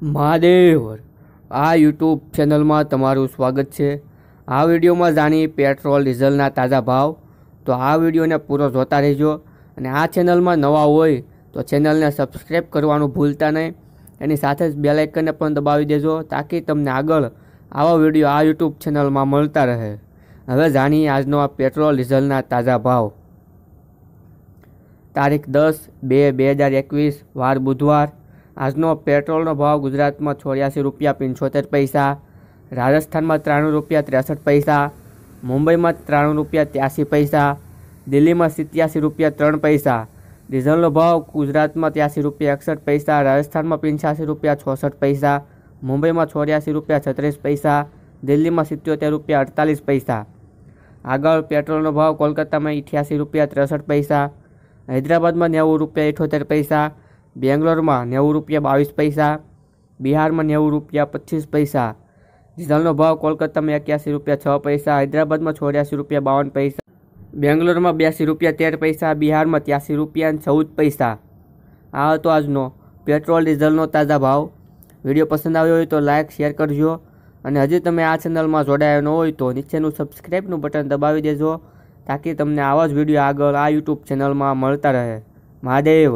મહાદેવ આ યુટ્યુબ ચેનલમાં તમારું સ્વાગત છે આ વિડીયોમાં જાણી પેટ્રોલ ડીઝલના તાજા ભાવ તો આ વિડીયોને પૂરો જોતા રહેજો અને આ ચેનલમાં નવા હોય તો ચેનલને સબસ્ક્રાઈબ કરવાનું ભૂલતા નહીં એની સાથે જ બેલાઇકનને પણ દબાવી દેજો તાકી તમને આગળ આવા વિડીયો આ યુટ્યુબ ચેનલમાં મળતા રહે હવે જાણીએ આજનો આ પેટ્રોલ ડીઝલના તાજા ભાવ તારીખ દસ બે બે હજાર એકવીસ વાર બુધવાર આજનો પેટ્રોલનો ભાવ ગુજરાતમાં ચોર્યાસી રૂપિયા પંચોતેર પૈસા રાજસ્થાનમાં ત્રાણું રૂપિયા ત્રેસઠ પૈસા મુંબઈમાં ત્રાણું રૂપિયા ત્યાસી પૈસા દિલ્હીમાં સિત્યાસી રૂપિયા ત્રણ પૈસા ડીઝલનો ભાવ ગુજરાતમાં ત્યાસી રૂપિયા એકસઠ પૈસા રાજસ્થાનમાં પંચ્યાસી રૂપિયા છોસઠ પૈસા મુંબઈમાં ચોર્યાસી રૂપિયા છત્રીસ પૈસા દિલ્હીમાં સિત્યોતેર રૂપિયા અડતાલીસ પૈસા આગળ પેટ્રોલનો ભાવ કોલકાતામાં અઠ્યાસી રૂપિયા ત્રેસઠ પૈસા હૈદરાબાદમાં નેવું રૂપિયા ઇઠોતેર પૈસા બેંગ્લોરમાં નેવું રૂપિયા બાવીસ પૈસા બિહારમાં નેવું રૂપિયા પચીસ પૈસા ડીઝલનો ભાવ કોલકાતામાં એક્યાસી રૂપિયા છ પૈસા હૈદરાબાદમાં છોડ્યાસી રૂપિયા બાવન પૈસા બેંગ્લોરમાં બ્યાસી રૂપિયા તેર પૈસા બિહારમાં ત્યાસી રૂપિયા અને ચૌદ પૈસા આ હતો આજનો પેટ્રોલ ડીઝલનો તાજા ભાવ વિડીયો પસંદ આવ્યો હોય તો લાઇક શેર કરજો અને હજી તમે આ ચેનલમાં જોડાયો ન હોય તો નીચેનું સબસ્ક્રાઈબનું બટન દબાવી દેજો તાકી તમને આવા જ વિડીયો આગળ આ યુટ્યુબ ચેનલમાં મળતા રહે મહાદેવ